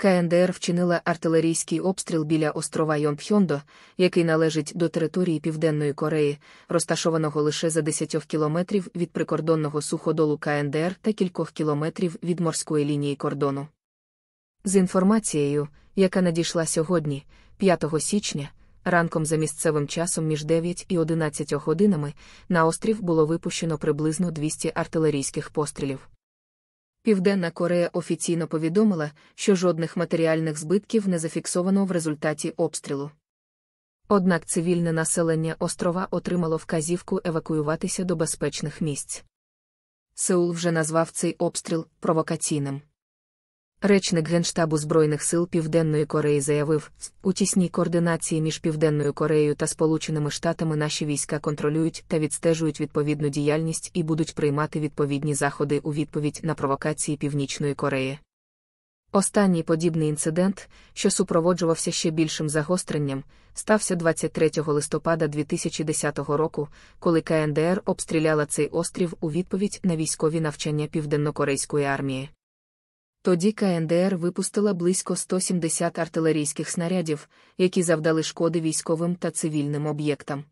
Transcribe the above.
КНДР вчинила артилерійський обстріл біля острова Йонпхьондо, який належить до території Південної Кореї, розташованого лише за 10 кілометрів від прикордонного суходолу КНДР та кількох кілометрів від морської лінії кордону. З інформацією, яка надійшла сьогодні, 5 січня, ранком за місцевим часом між 9 і 11 годинами, на острів було випущено приблизно 200 артилерійських пострілів. Південна Корея офіційно повідомила, що жодних матеріальних збитків не зафіксовано в результаті обстрілу. Однак цивільне населення острова отримало вказівку евакуюватися до безпечних місць. Сеул вже назвав цей обстріл провокаційним. Речник Генштабу Збройних сил Південної Кореї заявив, у тісній координації між Південною Кореєю та Сполученими Штатами наші війська контролюють та відстежують відповідну діяльність і будуть приймати відповідні заходи у відповідь на провокації Північної Кореї. Останній подібний інцидент, що супроводжувався ще більшим загостренням, стався 23 листопада 2010 року, коли КНДР обстріляла цей острів у відповідь на військові навчання південнокорейської армії. Тоді КНДР випустила близько 170 артилерійських снарядів, які завдали шкоди військовим та цивільним об'єктам.